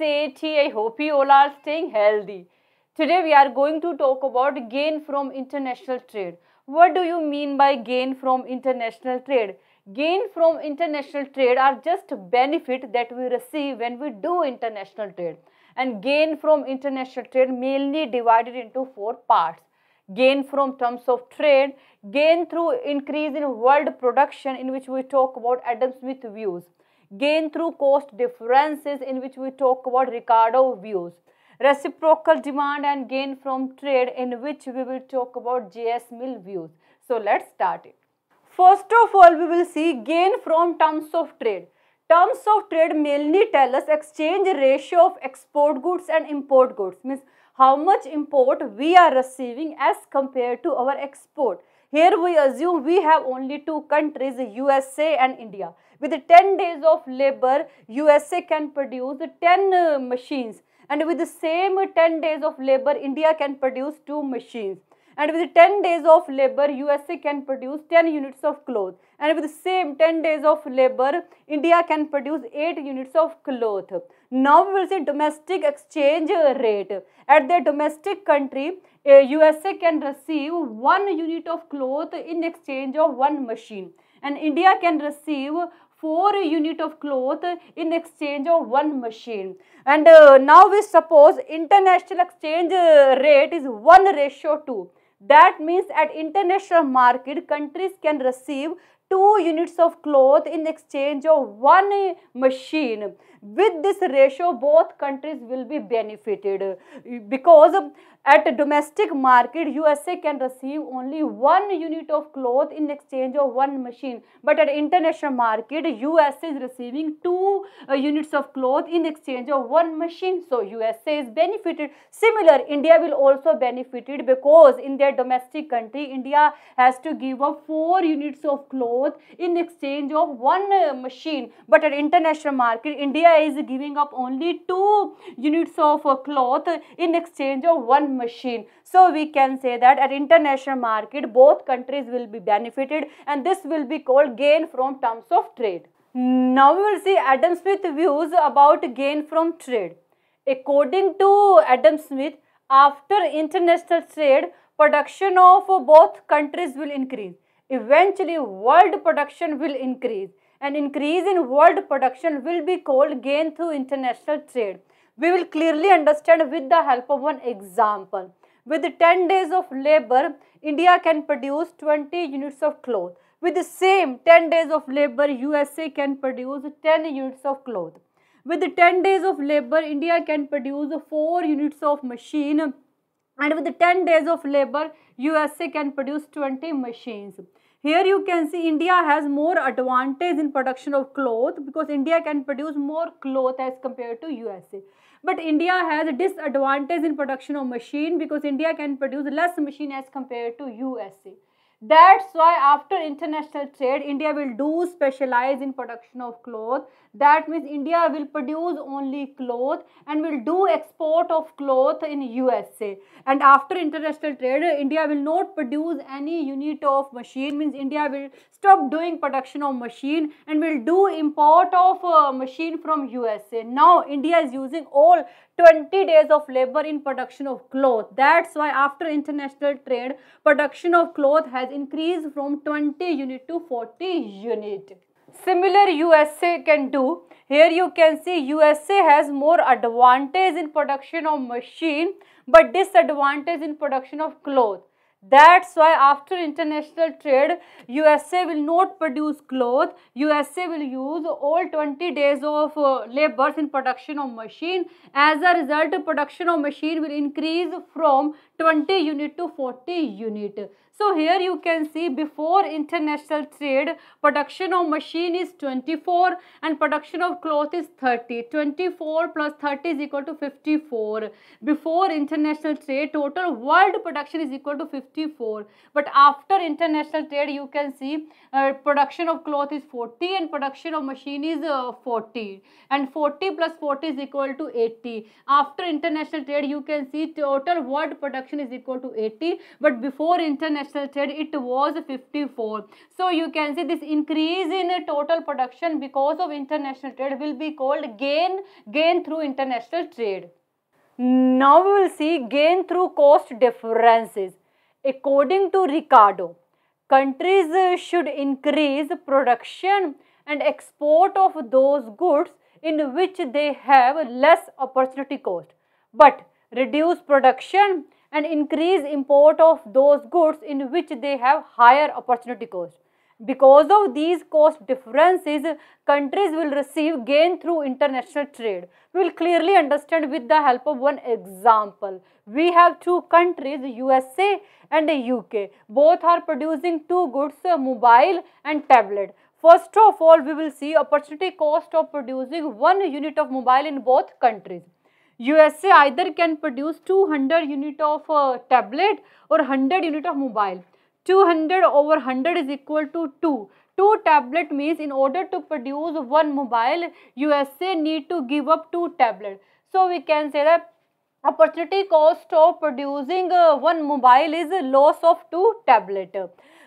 Sathi. I hope you all are staying healthy. Today we are going to talk about gain from international trade. What do you mean by gain from international trade? Gain from international trade are just benefit that we receive when we do international trade. And gain from international trade mainly divided into four parts gain from terms of trade, gain through increase in world production in which we talk about Adam Smith views, gain through cost differences in which we talk about Ricardo views, reciprocal demand and gain from trade in which we will talk about J.S. Mill views. So let's start it. First of all, we will see gain from terms of trade. Terms of trade mainly tell us exchange ratio of export goods and import goods means how much import we are receiving as compared to our export. Here we assume we have only two countries USA and India. With 10 days of labor, USA can produce 10 uh, machines. And with the same 10 days of labor, India can produce 2 machines. And with 10 days of labor, USA can produce 10 units of cloth. And with the same 10 days of labor, India can produce 8 units of cloth. Now we will see domestic exchange rate. At the domestic country, USA can receive 1 unit of cloth in exchange of 1 machine and India can receive 4 unit of cloth in exchange of one machine. And uh, now we suppose international exchange uh, rate is 1 ratio 2. That means at international market, countries can receive 2 units of cloth in exchange of 1 machine. With this ratio, both countries will be benefited because at domestic market, USA can receive only one unit of cloth in exchange of one machine. But at international market, USA is receiving two uh, units of cloth in exchange of one machine. So USA is benefited. Similar, India will also benefited because in their domestic country, India has to give up four units of cloth in exchange of one uh, machine. But at international market, India India is giving up only two units of cloth in exchange of one machine. So we can say that at international market, both countries will be benefited and this will be called gain from terms of trade. Now we will see Adam Smith views about gain from trade. According to Adam Smith, after international trade, production of both countries will increase. Eventually, world production will increase. An increase in world production will be called gain through international trade. We will clearly understand with the help of one example. With 10 days of labor, India can produce 20 units of cloth. With the same 10 days of labor, USA can produce 10 units of cloth. With 10 days of labor, India can produce 4 units of machine. And with 10 days of labor, USA can produce 20 machines. Here you can see India has more advantage in production of cloth because India can produce more cloth as compared to USA. But India has a disadvantage in production of machine because India can produce less machine as compared to USA. That's why after international trade, India will do specialize in production of cloth that means India will produce only cloth and will do export of cloth in USA and after international trade India will not produce any unit of machine means India will stop doing production of machine and will do import of uh, machine from USA now India is using all 20 days of labor in production of cloth that's why after international trade production of cloth has increased from 20 unit to 40 unit similar USA can do. Here you can see USA has more advantage in production of machine but disadvantage in production of cloth. That's why after international trade, USA will not produce cloth. USA will use all 20 days of uh, in production of machine. As a result, production of machine will increase from 20 unit to 40 unit. So here you can see before international trade production of machine is 24 and production of cloth is 30. 24 plus 30 is equal to 54. Before international trade total world production is equal to 54. But after international trade you can see uh, production of cloth is 40 and production of machine is uh, 40. And 40 plus 40 is equal to 80. After international trade you can see total world production is equal to 80 but before international trade it was 54 so you can see this increase in total production because of international trade will be called gain gain through international trade now we will see gain through cost differences according to ricardo countries should increase production and export of those goods in which they have less opportunity cost but reduce production and increase import of those goods in which they have higher opportunity cost. Because of these cost differences, countries will receive gain through international trade. We will clearly understand with the help of one example. We have two countries, USA and UK. Both are producing two goods, uh, mobile and tablet. First of all, we will see opportunity cost of producing one unit of mobile in both countries. USA either can produce 200 unit of uh, tablet or 100 unit of mobile. 200 over 100 is equal to 2. 2 tablet means in order to produce 1 mobile, USA need to give up 2 tablet. So we can say that opportunity cost of producing uh, one mobile is a loss of 2 tablet.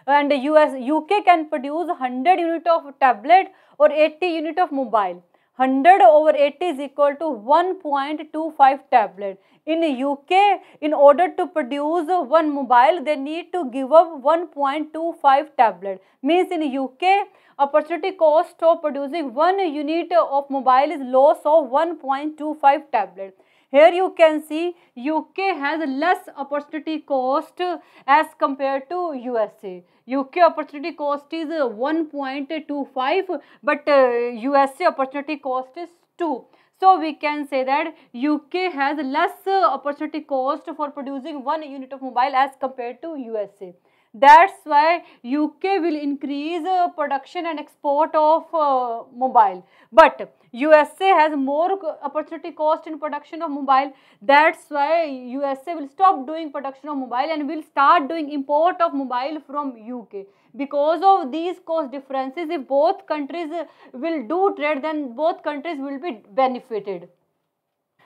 And US, UK can produce 100 unit of tablet or 80 unit of mobile 100 over 80 is equal to 1.25 tablet. In UK, in order to produce one mobile, they need to give up 1.25 tablet. Means in UK, opportunity cost of producing one unit of mobile is loss of 1.25 tablet. Here you can see UK has less opportunity cost as compared to USA. UK opportunity cost is 1.25 but uh, USA opportunity cost is 2. So we can say that UK has less opportunity cost for producing 1 unit of mobile as compared to USA. That's why UK will increase uh, production and export of uh, mobile. But USA has more opportunity cost in production of mobile. That's why USA will stop doing production of mobile and will start doing import of mobile from UK. Because of these cost differences, if both countries uh, will do trade, then both countries will be benefited.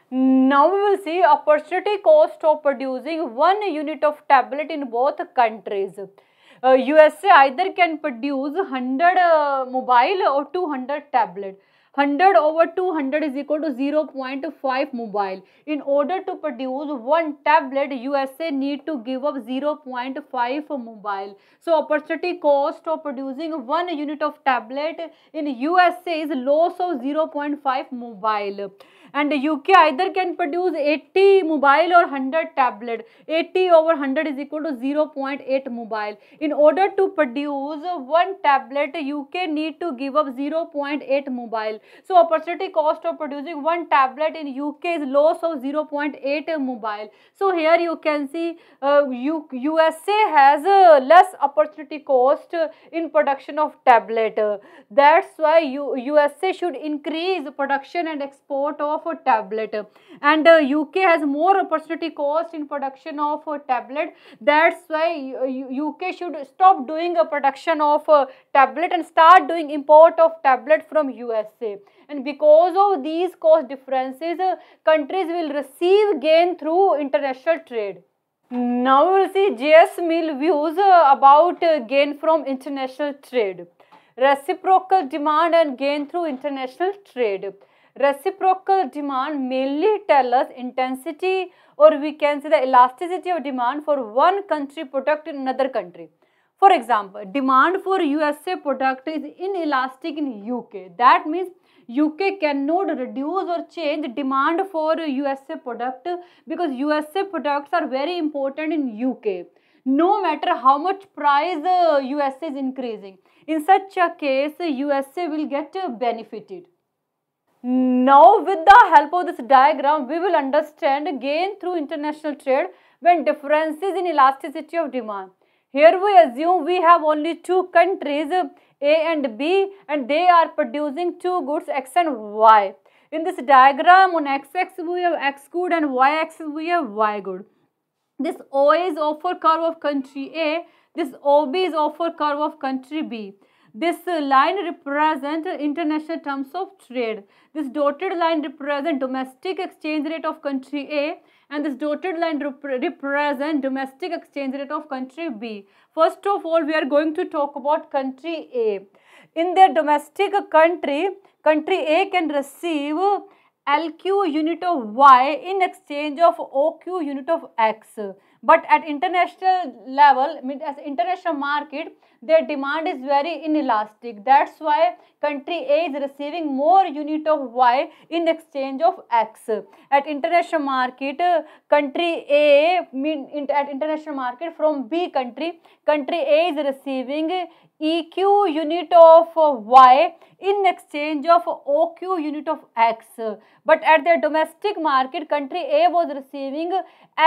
Now we will see opportunity cost of producing one unit of tablet in both countries. Uh, USA either can produce 100 uh, mobile or 200 tablet. 100 over 200 is equal to 0.5 mobile. In order to produce one tablet, USA need to give up 0.5 mobile. So opportunity cost of producing one unit of tablet in USA is loss of 0.5 mobile. And UK either can produce 80 mobile or 100 tablet. 80 over 100 is equal to 0.8 mobile. In order to produce one tablet, UK need to give up 0.8 mobile. So opportunity cost of producing one tablet in UK is loss of 0.8 mobile. So here you can see uh, U USA has uh, less opportunity cost in production of tablet. that's why U USA should increase production and export of a tablet. And UK uh, has more opportunity cost in production of a tablet. That's why uh, U UK should stop doing a production of a tablet and start doing import of tablet from USA and because of these cost differences uh, countries will receive gain through international trade now we'll see J.S. Mill views uh, about uh, gain from international trade. Reciprocal demand and gain through international trade. Reciprocal demand mainly tell us intensity or we can say the elasticity of demand for one country product in another country. For example, demand for USA product is inelastic in UK. That means UK cannot reduce or change demand for USA product because USA products are very important in UK. No matter how much price USA uh, is increasing. In such a case, USA will get benefited. Now with the help of this diagram, we will understand gain through international trade when differences in elasticity of demand. Here we assume we have only two countries a and B and they are producing two goods X and Y. In this diagram on x-axis we have X good and y-axis we have Y good. This O is offer curve of country A, this OB is offer curve of country B. This line represents international terms of trade. This dotted line represents domestic exchange rate of country A and this dotted line rep represent domestic exchange rate of country B. First of all, we are going to talk about country A. In their domestic country, country A can receive LQ unit of Y in exchange of OQ unit of X but at international level as international market their demand is very inelastic that's why country a is receiving more unit of y in exchange of x at international market country a mean at international market from b country country a is receiving eq unit of y in exchange of oq unit of x but at their domestic market country a was receiving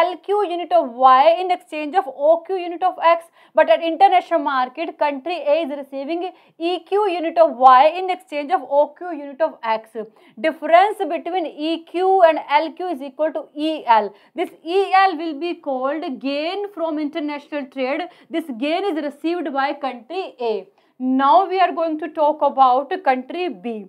lq unit of y Y in exchange of OQ unit of X. But at international market, country A is receiving EQ unit of Y in exchange of OQ unit of X. Difference between EQ and LQ is equal to EL. This EL will be called gain from international trade. This gain is received by country A. Now we are going to talk about country B.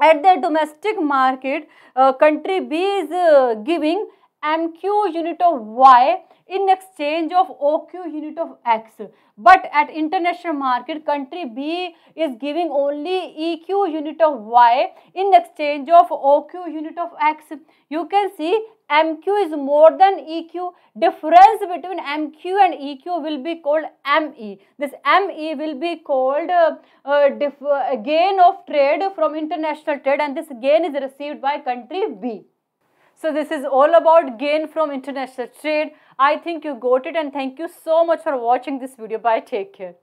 At the domestic market, uh, country B is uh, giving MQ unit of Y in exchange of OQ unit of X. But at international market, country B is giving only EQ unit of Y in exchange of OQ unit of X. You can see MQ is more than EQ. Difference between MQ and EQ will be called ME. This ME will be called uh, uh, uh, gain of trade from international trade and this gain is received by country B. So this is all about gain from international trade. I think you got it and thank you so much for watching this video. Bye. Take care.